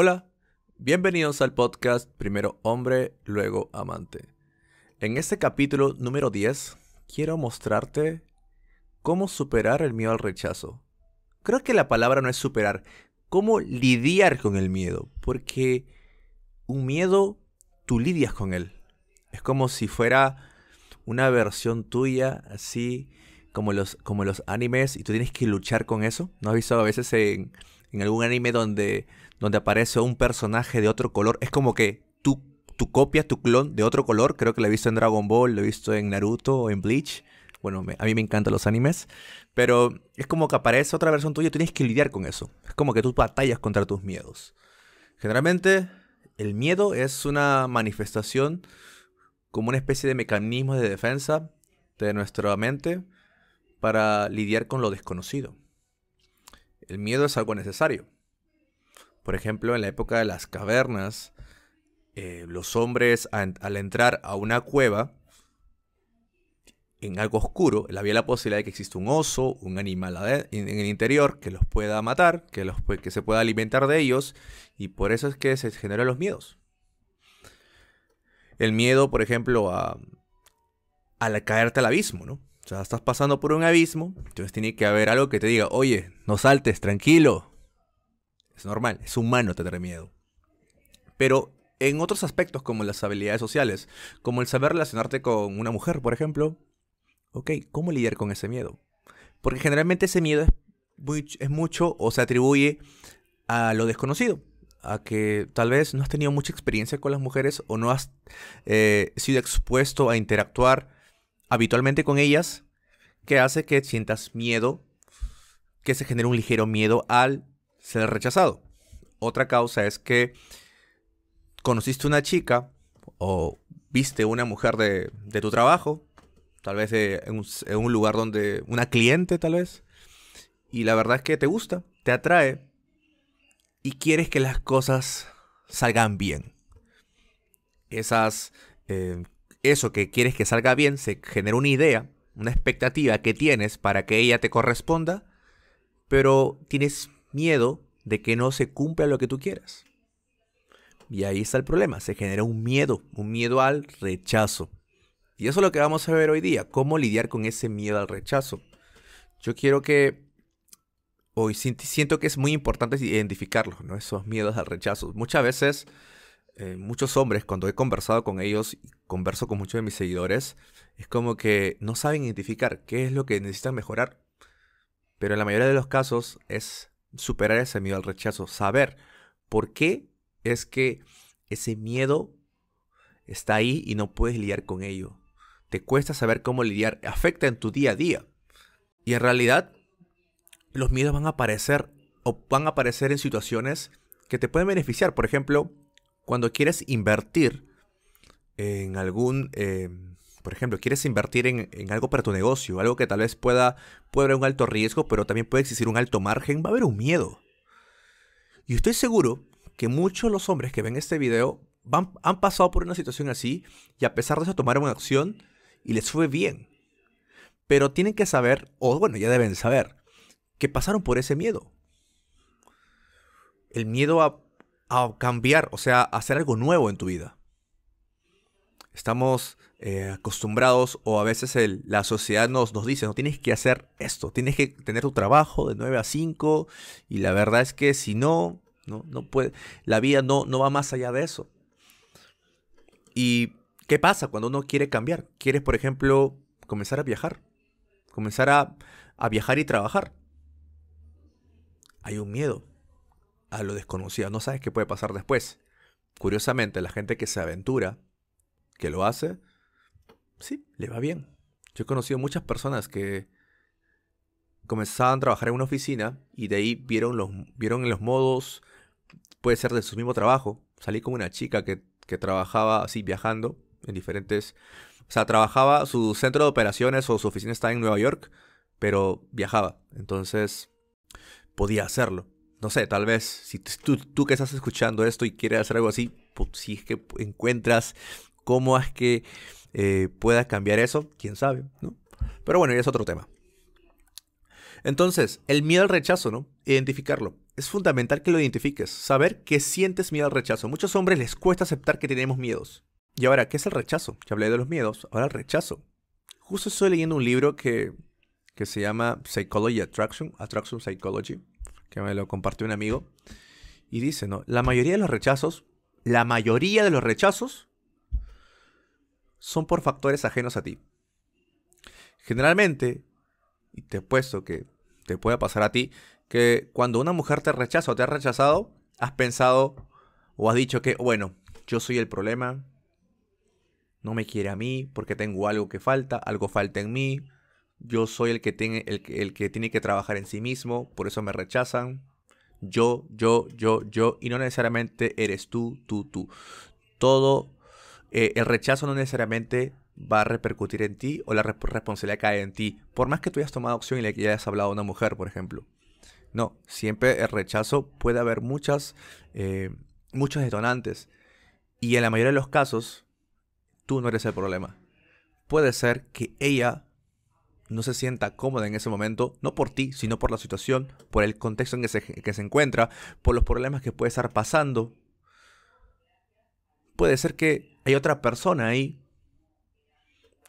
Hola, bienvenidos al podcast Primero Hombre, luego Amante. En este capítulo número 10 quiero mostrarte cómo superar el miedo al rechazo. Creo que la palabra no es superar, cómo lidiar con el miedo, porque un miedo tú lidias con él. Es como si fuera una versión tuya, así como los, como los animes, y tú tienes que luchar con eso. ¿No has visto a veces en, en algún anime donde donde aparece un personaje de otro color. Es como que tú, tú copias tu clon de otro color. Creo que lo he visto en Dragon Ball, lo he visto en Naruto, o en Bleach. Bueno, a mí me encantan los animes. Pero es como que aparece otra versión tuya tienes que lidiar con eso. Es como que tú batallas contra tus miedos. Generalmente, el miedo es una manifestación como una especie de mecanismo de defensa de nuestra mente para lidiar con lo desconocido. El miedo es algo necesario. Por ejemplo, en la época de las cavernas, eh, los hombres al, entrar a una cueva, en algo oscuro, había la posibilidad de que exista un oso, un animal en el interior que los pueda matar, que, los, que se pueda alimentar de ellos, y por eso es que se generan los miedos. El miedo, por ejemplo, a, caerte al abismo, ¿no? O sea, estás pasando por un abismo, entonces tiene que haber algo que te diga, oye, no saltes, tranquilo, es normal, es humano tener miedo. Pero en otros aspectos como las habilidades sociales, como el saber relacionarte con una mujer, por ejemplo, ok, ¿cómo lidiar con ese miedo? Porque generalmente ese miedo es, es mucho o se atribuye a lo desconocido, a que tal vez no has tenido mucha experiencia con las mujeres o no has eh, sido expuesto a interactuar habitualmente con ellas, que hace que sientas miedo, que se genere un ligero miedo al ser rechazado. Otra causa es que conociste una chica o viste una mujer de, tu trabajo, tal vez en, un, lugar donde una cliente tal vez, y la verdad es que te gusta, te atrae y quieres que las cosas salgan bien. Esas, eh, eso que quieres que salga bien se genera una idea, una expectativa que tienes para que ella te corresponda, pero tienes miedo de que no se cumpla lo que tú quieras. Y ahí está el problema, se genera un miedo, un miedo al rechazo. Y eso es lo que vamos a ver hoy día, cómo lidiar con ese miedo al rechazo. Yo quiero que hoy siento que es muy importante identificarlos, ¿no? Esos miedos al rechazo. Muchas veces, eh, muchos hombres, cuando he conversado con ellos, converso con muchos de mis seguidores, es como que no saben identificar qué es lo que necesitan mejorar. Pero en la mayoría de los casos es superar ese miedo al rechazo, saber por qué es que ese miedo está ahí y no puedes lidiar con ello. Te cuesta saber cómo lidiar, afecta en tu día a día. Y en realidad, los miedos van a aparecer o van a aparecer en situaciones que te pueden beneficiar. Por ejemplo, cuando quieres invertir en algún em, por ejemplo, quieres invertir en, algo para tu negocio, algo que tal vez pueda, puede haber un alto riesgo, pero también puede existir un alto margen, va a haber un miedo. Y estoy seguro que muchos de los hombres que ven este video han pasado por una situación así y a pesar de eso tomaron acción y les fue bien. Pero tienen que saber, o bueno, ya deben saber, que pasaron por ese miedo. El miedo a, a cambiar, o sea, a hacer algo nuevo en tu vida. Estamos eh, acostumbrados o a veces la sociedad nos, nos dice, no tienes que hacer esto, tienes que tener tu trabajo de 9 a 5 y la verdad es que si no, no, no puede, la vida no, no va más allá de eso. ¿Y qué pasa cuando uno quiere cambiar? Quieres, por ejemplo, comenzar a viajar, comenzar a, a viajar y trabajar. Hay un miedo a lo desconocido, no sabes qué puede pasar después. Curiosamente, la gente que se aventura, que lo hace, sí, le va bien. Yo he conocido muchas personas que comenzaban a trabajar en una oficina y de ahí vieron los, vieron los modos, puede ser de su mismo trabajo. Salí como una chica que, trabajaba así viajando en diferentes... O sea, trabajaba, su centro de operaciones o su oficina estaba en Nueva York, pero viajaba. Entonces, podía hacerlo. No sé, tal vez si tú, que estás escuchando esto y quieres hacer algo así, pues, si es que encuentras cómo es que puedas eh, pueda cambiar eso, quién sabe, ¿no? Pero bueno, ya es otro tema. Entonces, el miedo al rechazo, ¿no? Identificarlo. Es fundamental que lo identifiques, saber que sientes miedo al rechazo. muchos hombres les cuesta aceptar que tenemos miedos. Y ahora, ¿qué es el rechazo? Ya hablé de los miedos, ahora el rechazo. Justo estoy leyendo un libro que, que se llama Psychology Attraction, Attraction Psychology, que me lo compartió un amigo. Y dice, ¿no? La mayoría de los rechazos, la mayoría de los rechazos son por factores ajenos a ti. Generalmente, y te puesto que te pueda pasar a ti, que cuando una mujer te rechaza o te ha rechazado, has pensado o has dicho que, bueno, yo soy el problema, no me quiere a mí porque tengo algo que falta, algo falta en mí, yo soy el que tiene, el, el que, tiene que trabajar en sí mismo, por eso me rechazan. Yo, yo, yo, yo, y no necesariamente eres tú, tú, tú. Todo eh, el rechazo no necesariamente va a repercutir en ti o la responsabilidad cae en ti, por más que tú hayas tomado acción y le hayas hablado a una mujer, por ejemplo. No, siempre el rechazo puede haber muchas, eh, muchos detonantes y en la mayoría de los casos tú no eres el problema. Puede ser que ella no se sienta cómoda en ese momento, no por ti, sino por la situación, por el contexto en que que se encuentra, por los problemas que puede estar pasando, puede ser que hay otra persona ahí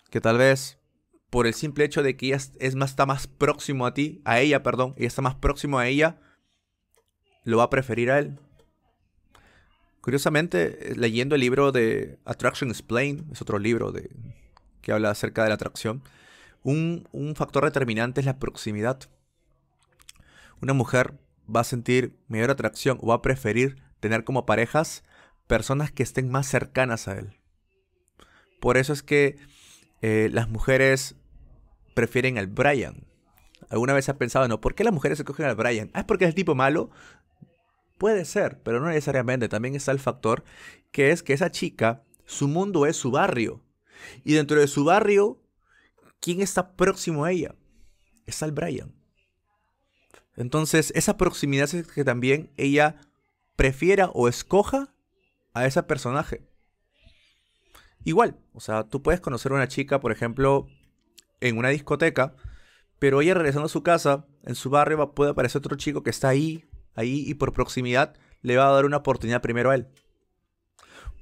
que tal vez por el simple hecho de que ella es más, está más próximo a ti, a ella, perdón, y está más próximo a ella, lo va a preferir a él. Curiosamente, eh, leyendo el libro de Attraction Explained, es otro libro de, que habla acerca de la atracción, un, un factor determinante es la proximidad. Una mujer va a sentir mayor atracción o va a preferir tener como parejas personas que estén más cercanas a él. Por eso es que eh, las mujeres prefieren al Brian. ¿Alguna vez has pensado, no, ¿por qué las mujeres escogen al Brian? Ah, es porque es el tipo malo. Puede ser, pero no necesariamente. También está el factor que es que esa chica, su mundo es su barrio. Y dentro de su barrio, ¿quién está próximo a ella? Está el Brian. Entonces, esa proximidad es que también ella prefiera o escoja a ese personaje. Igual, o sea, tú puedes conocer a una chica, por ejemplo, en una discoteca, pero ella regresando a su casa, en su barrio, puede aparecer otro chico que está ahí, ahí, y por proximidad le va a dar una oportunidad primero a él.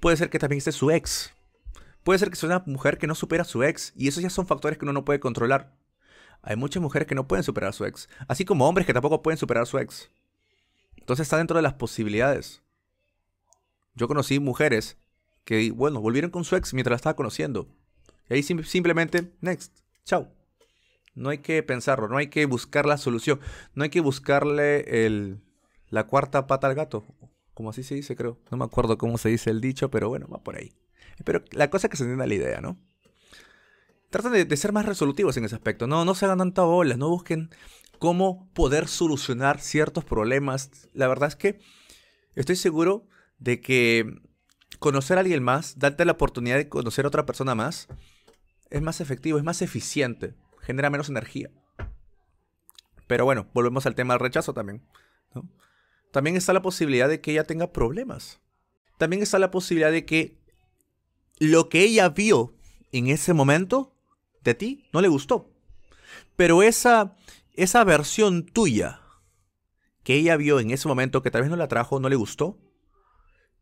Puede ser que también esté su ex. Puede ser que sea una mujer que no supera a su ex, y esos ya son factores que uno no puede controlar. Hay muchas mujeres que no pueden superar a su ex, así como hombres que tampoco pueden superar a su ex. Entonces está dentro de las posibilidades. Yo conocí mujeres que, bueno, volvieron con su ex mientras la estaba conociendo. Y ahí simplemente, next, chao. No hay que pensarlo, no hay que buscar la solución, no hay que buscarle el, la cuarta pata al gato, como así se dice creo. No me acuerdo cómo se dice el dicho, pero bueno, va por ahí. Pero la cosa es que se entienda la idea, ¿no? Traten de, ser más resolutivos en ese aspecto, no, no se hagan tantas bolas, no busquen cómo poder solucionar ciertos problemas. La verdad es que estoy seguro de que conocer a alguien más, darte la oportunidad de conocer a otra persona más, es más efectivo, es más eficiente, genera menos energía. Pero bueno, volvemos al tema del rechazo también. También está la posibilidad de que ella tenga problemas. También está la posibilidad de que lo que ella vio en ese momento de ti no le gustó. Pero esa, esa versión tuya que ella vio en ese momento que tal vez no la trajo, no le gustó,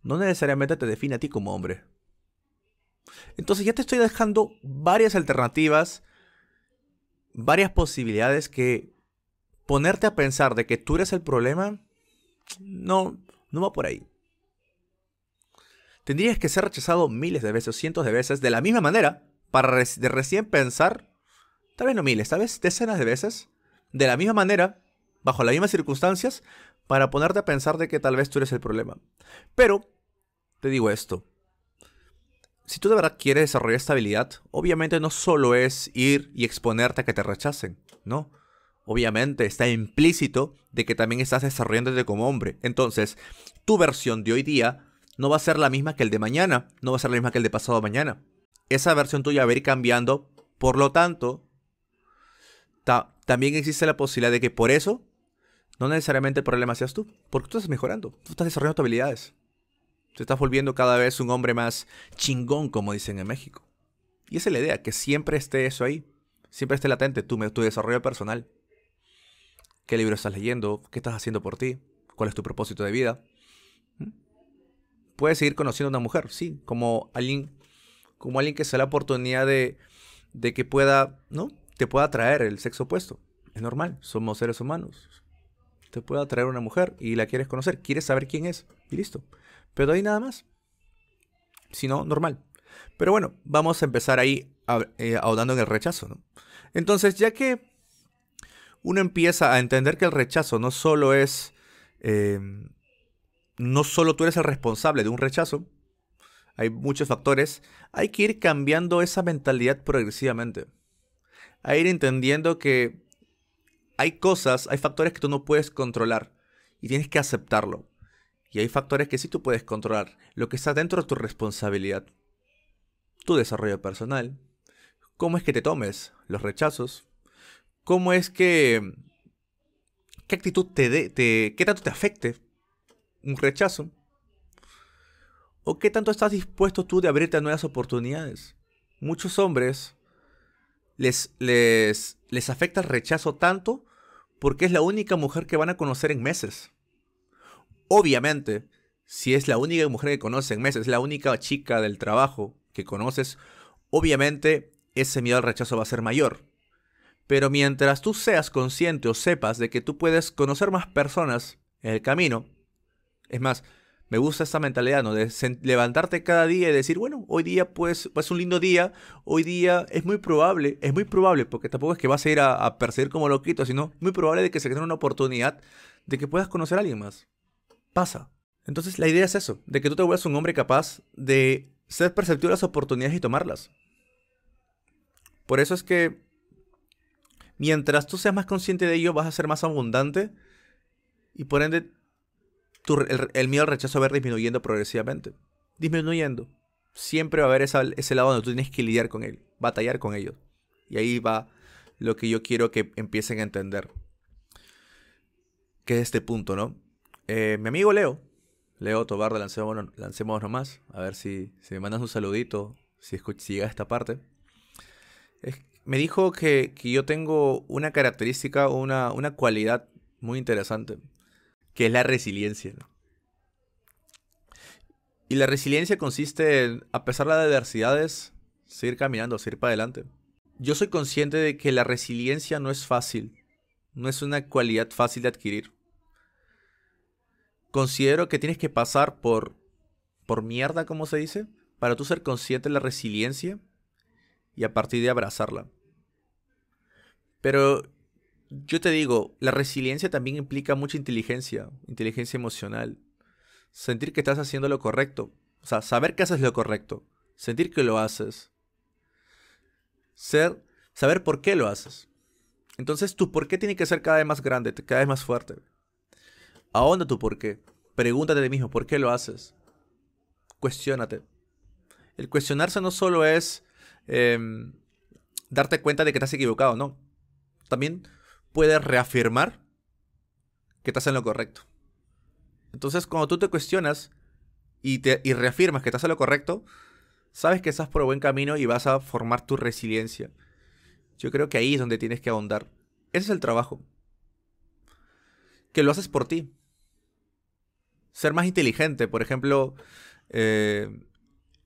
no necesariamente te define a ti como hombre. Entonces ya te estoy dejando varias alternativas, varias posibilidades que ponerte a pensar de que tú eres el problema, no, no va por ahí. Tendrías que ser rechazado miles de veces o cientos de veces de la misma manera para recién pensar, tal vez no miles, tal vez decenas de veces, de la misma manera, bajo las mismas circunstancias, para ponerte a pensar de que tal vez tú eres el problema. Pero te digo esto. Si tú de verdad quieres desarrollar esta habilidad, obviamente no solo es ir y exponerte a que te rechacen, ¿no? Obviamente está implícito de que también estás desarrollándote como hombre. Entonces, tu versión de hoy día no va a ser la misma que el de mañana, no va a ser la misma que el de pasado mañana. Esa versión tuya va a ir cambiando, por lo tanto, también existe la posibilidad de que por eso, no necesariamente el problema seas tú, porque tú estás mejorando, tú estás desarrollando tus habilidades. Te estás volviendo cada vez un hombre más chingón, como dicen en México. Y esa es la idea, que siempre esté eso ahí. Siempre esté latente tu, tu desarrollo personal. ¿Qué libro estás leyendo? ¿Qué estás haciendo por ti? ¿Cuál es tu propósito de vida? ¿Mm? Puedes seguir conociendo a una mujer, sí, como alguien, como alguien que sea la oportunidad de, de que pueda, ¿no? Te pueda atraer el sexo opuesto. Es normal, somos seres humanos. Te puede atraer una mujer y la quieres conocer, quieres saber quién es y listo. Pero ahí nada más. sino normal. Pero bueno, vamos a empezar ahí eh, ahondando en el rechazo, Entonces, ya que uno empieza a entender que el rechazo no solo es... Eh, no solo tú eres el responsable de un rechazo, hay muchos factores, hay que ir cambiando esa mentalidad progresivamente. Hay ir entendiendo que hay cosas, hay factores que tú no puedes controlar y tienes que aceptarlo. Y hay factores que sí tú puedes controlar, lo que está dentro de tu responsabilidad. Tu desarrollo personal, cómo es que te tomes los rechazos, cómo es que... qué actitud te, te qué tanto te afecte un rechazo, o qué tanto estás dispuesto tú de abrirte a nuevas oportunidades. Muchos hombres les, les, les afecta el rechazo tanto porque es la única mujer que van a conocer en meses obviamente, si es la única mujer que conoces en meses, es la única chica del trabajo que conoces, obviamente ese miedo al rechazo va a ser mayor. Pero mientras tú seas consciente o sepas de que tú puedes conocer más personas en el camino, es más, me gusta esa mentalidad, ¿no? De levantarte cada día y decir, bueno, hoy día pues, pues un lindo día, hoy día es muy probable, es muy probable, porque tampoco es que vas a ir a, a perseguir como loquito, sino muy probable de que se genere una oportunidad de que puedas conocer a alguien más pasa. Entonces la idea es eso, de que tú te vuelvas un hombre capaz de ser perceptivo de las oportunidades y tomarlas. Por eso es que mientras tú seas más consciente de ello, vas a ser más abundante y por ende el, miedo al rechazo va a ir disminuyendo progresivamente. Disminuyendo. Siempre va a haber ese lado donde tú tienes que lidiar con él, batallar con ellos. Y ahí va lo que yo quiero que empiecen a entender. Que es este punto, ¿no? Eh, mi amigo Leo, Leo Tobar de Lancemos, Nomás, a ver si, me mandas un saludito, si, si a esta parte. me dijo que, yo tengo una característica, una, una cualidad muy interesante, que es la resiliencia. Y la resiliencia consiste en, a pesar de las adversidades, seguir caminando, seguir para adelante. Yo soy consciente de que la resiliencia no es fácil, no es una cualidad fácil de adquirir considero que tienes que pasar por, por mierda, como se dice, para tú ser consciente de la resiliencia y a partir de abrazarla. Pero yo te digo, la resiliencia también implica mucha inteligencia, inteligencia emocional. Sentir que estás haciendo lo correcto. O sea, saber que haces lo correcto. Sentir que lo haces. Ser, saber por qué lo haces. Entonces, tu por qué tiene que ser cada vez más grande, cada vez más fuerte. Ahonda tu por qué. Pregúntate de mismo, ¿por qué lo haces? Cuestiónate. El cuestionarse no solo es em, darte cuenta de que estás equivocado, no. También puedes reafirmar que estás en lo correcto. Entonces, cuando tú te cuestionas y, te, y reafirmas que estás en lo correcto, sabes que estás por buen camino y vas a formar tu resiliencia. Yo creo que ahí es donde tienes que ahondar. Ese es el trabajo. Que lo haces por ti ser más inteligente. Por ejemplo, eh,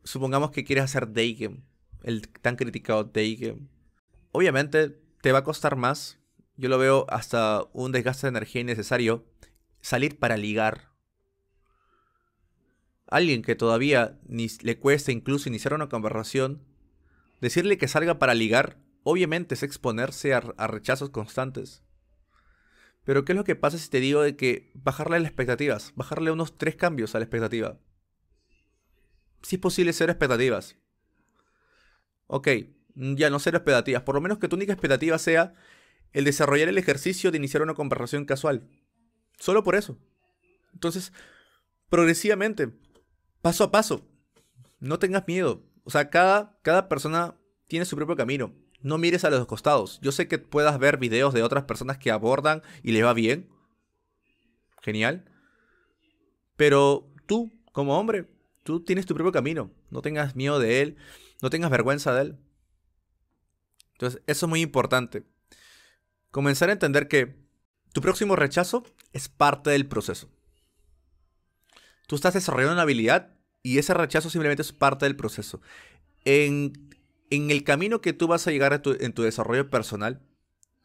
supongamos que quieres hacer day el tan criticado day Obviamente te va a costar más. Yo lo veo hasta un desgaste de energía innecesario. Salir para ligar. Alguien que todavía le cuesta incluso iniciar una conversación, decirle que salga para ligar, obviamente es exponerse a rechazos constantes. Pero ¿qué es lo que pasa si te digo de que bajarle las expectativas? Bajarle unos tres cambios a la expectativa. Si es posible ser expectativas. Ok, mm, ya no ser expectativas. Por lo menos que tu única expectativa sea el desarrollar el ejercicio de iniciar una conversación casual. Solo por eso. Entonces, progresivamente, paso a paso, no tengas miedo. O sea, cada, cada persona tiene su propio camino no mires a los costados. Yo sé que puedas ver videos de otras personas que abordan y les va bien. Genial. Pero tú, como hombre, tú tienes tu propio camino. No tengas miedo de él. No tengas vergüenza de él. Entonces, eso es muy importante. Comenzar a entender que tu próximo rechazo es parte del proceso. Tú estás desarrollando una habilidad y ese rechazo simplemente es parte del proceso. En en el camino que tú vas a llegar en tu desarrollo personal,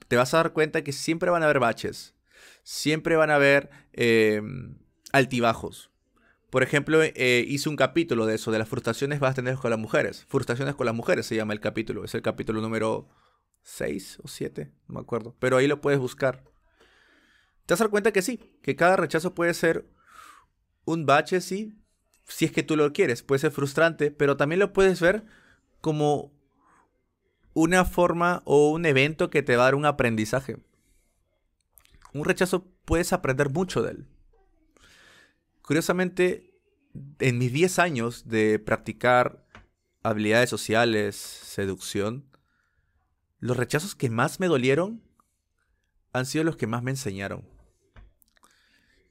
te vas a dar cuenta que siempre van a haber baches, siempre van a haber em, altibajos. Por ejemplo, eh, hice un capítulo de eso, de las frustraciones vas a tener con las mujeres. Frustraciones con las mujeres se llama el capítulo, es el capítulo número 6 o 7, no me acuerdo, pero ahí lo puedes buscar. Te vas a dar cuenta que sí, que cada rechazo puede ser un bache, sí, si es que tú lo quieres, puede ser frustrante, pero también lo puedes ver como una forma o un evento que te va a dar un aprendizaje. Un rechazo puedes aprender mucho de él. Curiosamente, en mis 10 años de practicar habilidades sociales, seducción, los rechazos que más me dolieron han sido los que más me enseñaron.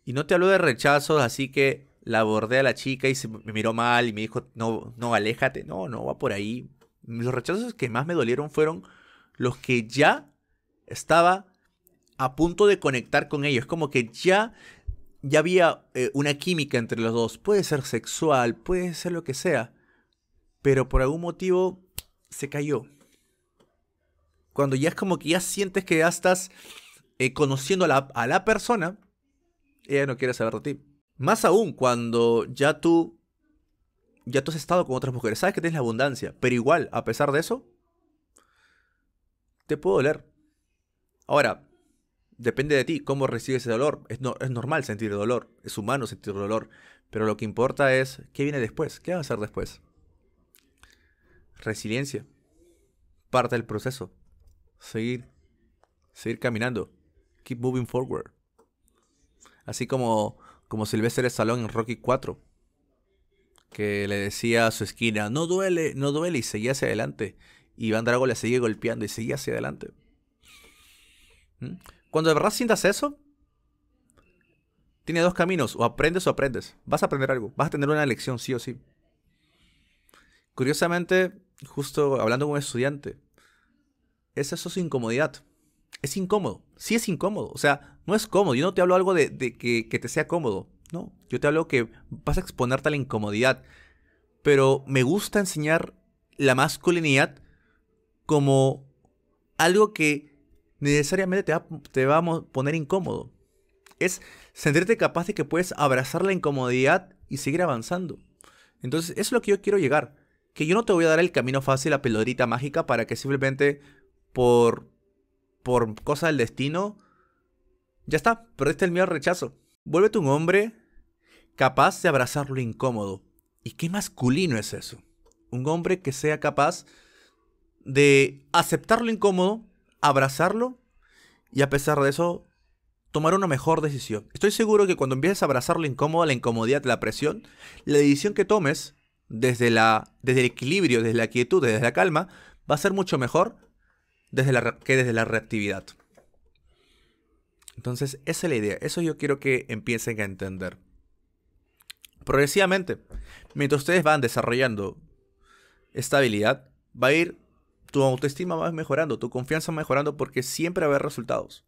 Y no te hablo de rechazos así que la abordé a la chica y se me miró mal y me dijo, no, no, aléjate, no, no, va por ahí. Los rechazos que más me dolieron fueron los que ya estaba a punto de conectar con ellos, como que ya, ya había eh, una química entre los dos, puede ser sexual, puede ser lo que sea, pero por algún motivo se cayó. Cuando ya es como que ya sientes que ya estás eh, conociendo a la, a la persona, ella no quiere saber de ti más aún cuando ya tú ya tú has estado con otras mujeres, sabes que tienes la abundancia, pero igual, a pesar de eso, te puedo doler. Ahora, depende de ti cómo recibes ese dolor. Es, no, es normal sentir dolor, es humano sentir dolor, pero lo que importa es qué viene después, qué vas a hacer después. Resiliencia, parte del proceso, seguir, seguir caminando, keep moving forward. Así como como Sylvester Stallone en Rocky 4, que le decía a su esquina, no duele, no duele, y seguía hacia adelante. Y Van Drago le seguía golpeando y seguía hacia adelante. ¿Mm? Cuando de verdad sientas eso, tiene dos caminos, o aprendes o aprendes. Vas a aprender algo, vas a tener una lección sí o sí. Curiosamente, justo hablando con un estudiante, es eso su incomodidad es incómodo, sí es incómodo, o sea, no es cómodo, yo no te hablo algo de, que, te sea cómodo, no, yo te hablo que vas a exponerte a la incomodidad, pero me gusta enseñar la masculinidad como algo que necesariamente te va, te a poner incómodo. Es sentirte capaz de que puedes abrazar la incomodidad y seguir avanzando. Entonces, eso es lo que yo quiero llegar. Que yo no te voy a dar el camino fácil, la pelotita mágica, para que simplemente por por cosa del destino, ya está, Pero es el miedo al rechazo. Vuélvete un hombre capaz de abrazar lo incómodo. ¿Y qué masculino es eso? Un hombre que sea capaz de aceptar lo incómodo, abrazarlo y a pesar de eso tomar una mejor decisión. Estoy seguro que cuando empieces a abrazar lo incómodo, la incomodidad, la presión, la decisión que tomes desde, la, desde el equilibrio, desde la quietud, desde la calma, va a ser mucho mejor desde la, que desde la reactividad. Entonces, esa es la idea. Eso yo quiero que empiecen a entender. Progresivamente, mientras ustedes van desarrollando esta habilidad, va a ir tu autoestima va mejorando, tu confianza va mejorando porque siempre va a haber resultados.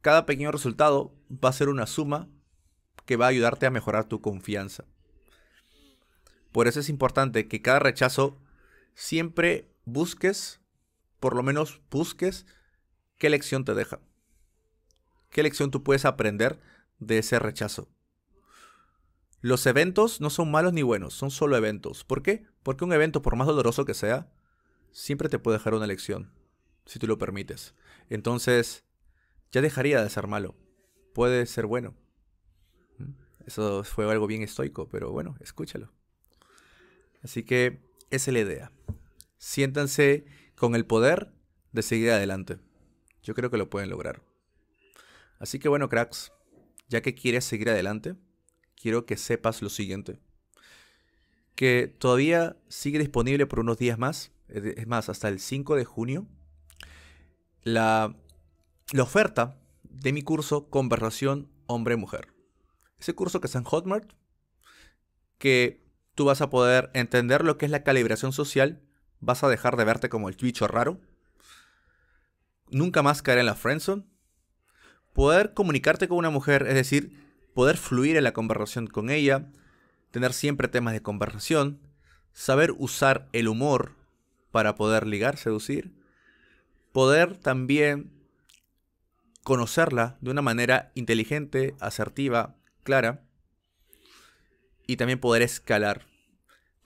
Cada pequeño resultado va a ser una suma que va a ayudarte a mejorar tu confianza. Por eso es importante que cada rechazo siempre busques por lo menos busques qué lección te deja. ¿Qué lección tú puedes aprender de ese rechazo? Los eventos no son malos ni buenos, son solo eventos. ¿Por qué? Porque un evento, por más doloroso que sea, siempre te puede dejar una lección, si tú lo permites. Entonces, ya dejaría de ser malo. Puede ser bueno. Eso fue algo bien estoico, pero bueno, escúchalo. Así que esa es la idea. Siéntanse con el poder de seguir adelante. Yo creo que lo pueden lograr. Así que bueno, cracks, ya que quieres seguir adelante, quiero que sepas lo siguiente. Que todavía sigue disponible por unos días más, es más, hasta el 5 de junio, la, la oferta de mi curso Conversación Hombre-Mujer. Ese curso que está en Hotmart, que tú vas a poder entender lo que es la calibración social vas a dejar de verte como el bicho raro, nunca más caer en la friendzone, poder comunicarte con una mujer, es decir, poder fluir en la conversación con ella, tener siempre temas de conversación, saber usar el humor para poder ligar, seducir, poder también conocerla de una manera inteligente, asertiva, clara, y también poder escalar.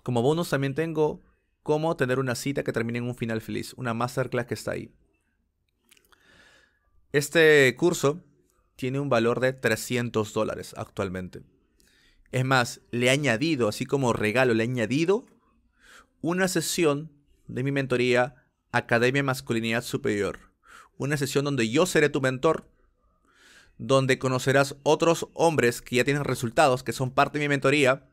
Como bonus también tengo cómo tener una cita que termine en un final feliz, una masterclass que está ahí. Este curso tiene un valor de 300 dólares actualmente. Es más, le he añadido, así como regalo, le he añadido una sesión de mi mentoría Academia Masculinidad Superior. Una sesión donde yo seré tu mentor, donde conocerás otros hombres que ya tienen resultados, que son parte de mi mentoría,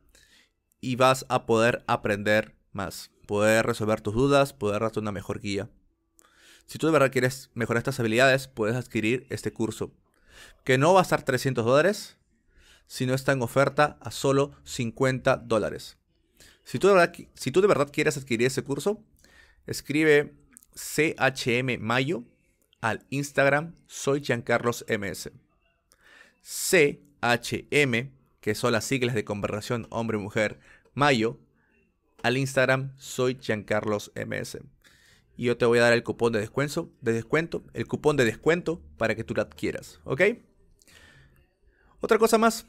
y vas a poder aprender más poder resolver tus dudas, poder darte una mejor guía. Si tú de verdad quieres mejorar estas habilidades, puedes adquirir este curso, que no va a estar 300 dólares, sino está en oferta a solo 50 dólares. Si tú de verdad, si tú de verdad quieres adquirir ese curso, escribe CHM Mayo al Instagram soy MS. CHM, que son las siglas de conversación hombre-mujer, Mayo, al Instagram soy MS Y yo te voy a dar el cupón de descuento, de descuento, el cupón de descuento para que tú lo adquieras, ¿ok? Otra cosa más.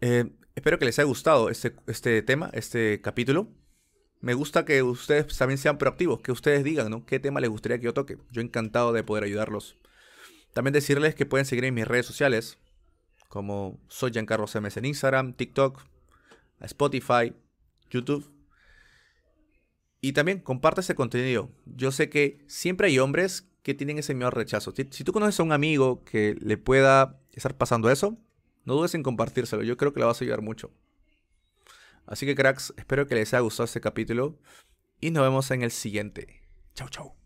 Eh, espero que les haya gustado este, este, tema, este capítulo. Me gusta que ustedes también sean proactivos, que ustedes digan, ¿no? ¿Qué tema les gustaría que yo toque? Yo encantado de poder ayudarlos. También decirles que pueden seguir en mis redes sociales, como soy Giancarlos MS en Instagram, TikTok, Spotify, YouTube y también comparte ese contenido. Yo sé que siempre hay hombres que tienen ese miedo al rechazo. Si, tú conoces a un amigo que le pueda estar pasando eso, no dudes en compartírselo. Yo creo que le vas a ayudar mucho. Así que cracks, espero que les haya gustado este capítulo y nos vemos en el siguiente. Chau, chau.